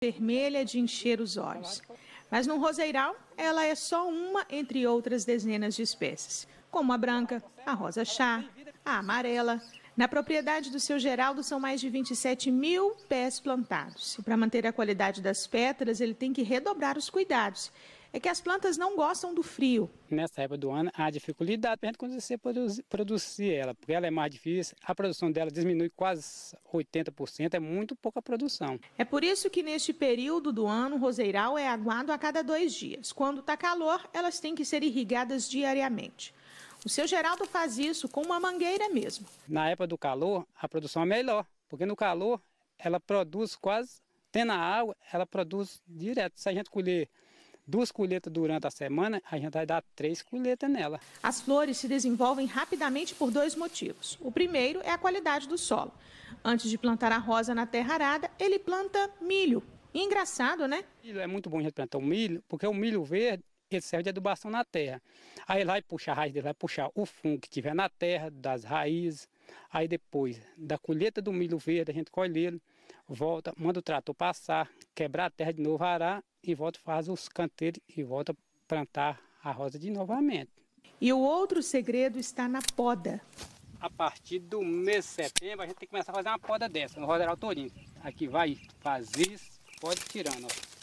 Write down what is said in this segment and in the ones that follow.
vermelha de encher os olhos. Mas no roseiral, ela é só uma entre outras dezenas de espécies, como a branca, a rosa-chá, a amarela. Na propriedade do seu Geraldo são mais de 27 mil pés plantados. E para manter a qualidade das pétalas, ele tem que redobrar os cuidados, é que as plantas não gostam do frio. Nessa época do ano, há dificuldade para a gente produzir, produzir ela, porque ela é mais difícil, a produção dela diminui quase 80%, é muito pouca produção. É por isso que neste período do ano, o roseiral é aguado a cada dois dias. Quando está calor, elas têm que ser irrigadas diariamente. O seu Geraldo faz isso com uma mangueira mesmo. Na época do calor, a produção é melhor, porque no calor ela produz quase, tendo a água, ela produz direto. Se a gente colher duas colheitas durante a semana, a gente vai dar três colheitas nela. As flores se desenvolvem rapidamente por dois motivos. O primeiro é a qualidade do solo. Antes de plantar a rosa na terra arada, ele planta milho. engraçado, né? É muito bom a gente plantar o milho, porque o milho verde ele serve de adubação na terra. Aí ele vai puxar a raiz dele, vai puxar o fungo que tiver na terra, das raízes. Aí depois, da colheita do milho verde, a gente colhe ele, volta, manda o trator passar, quebrar a terra de novo, arar e volta faz os canteiros e volta plantar a rosa de novamente. E o outro segredo está na poda. A partir do mês de setembro a gente tem que começar a fazer uma poda dessa, no roseral todinho. Aqui vai, fazer isso, pode tirando, ó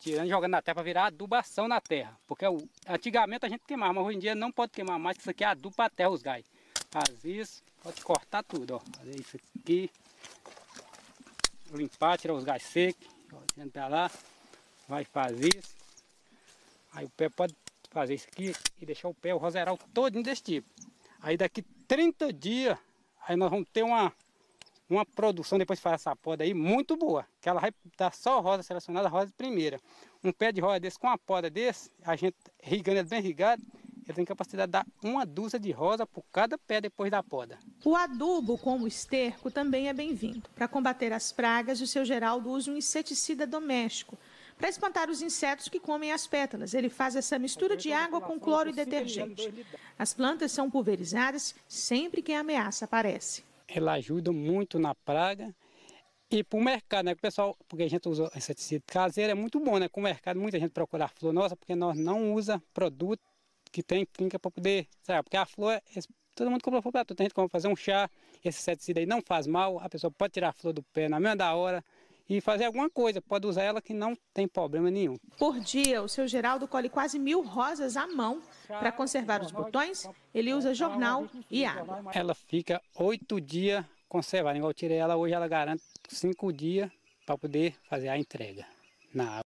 tirando e jogando na terra para virar adubação na terra. Porque antigamente a gente queimava, mas hoje em dia não pode queimar mais, isso aqui é adubo a terra, os gás. Faz isso, pode cortar tudo, ó. Fazer isso aqui, limpar, tirar os gás secos, ó, tirando para lá vai fazer isso. Aí o pé pode fazer isso aqui e deixar o pé, o roseral todo desse tipo. Aí daqui 30 dias, aí nós vamos ter uma, uma produção, depois de fazer essa poda aí, muito boa. Que ela vai dar só rosa selecionada, rosa primeira. Um pé de rosa desse com uma poda desse, a gente rigando ele bem rigado, ele tem capacidade de dar uma dúzia de rosa por cada pé depois da poda. O adubo como esterco também é bem-vindo. Para combater as pragas, o seu Geraldo usa um inseticida doméstico, para espantar os insetos que comem as pétalas. Ele faz essa mistura de água com cloro e detergente. As plantas são pulverizadas sempre que a ameaça aparece. Ela ajuda muito na praga e para o mercado, né? O pessoal, porque a gente usa inseticida caseiro, é muito bom, né? Com o mercado, muita gente procura a flor nossa, porque nós não usa produto que tem clínica para poder, sabe? Porque a flor, todo mundo compra flor para tudo. Tem gente que fazer um chá, esse inseticida aí não faz mal, a pessoa pode tirar a flor do pé na mesma da hora e fazer alguma coisa. Pode usar ela que não tem problema nenhum. Por dia, o seu Geraldo colhe quase mil rosas à mão. Para conservar os botões, ele usa jornal e água. Ela fica oito dias conservada. Igual eu tirei ela hoje, ela garante cinco dias para poder fazer a entrega na água.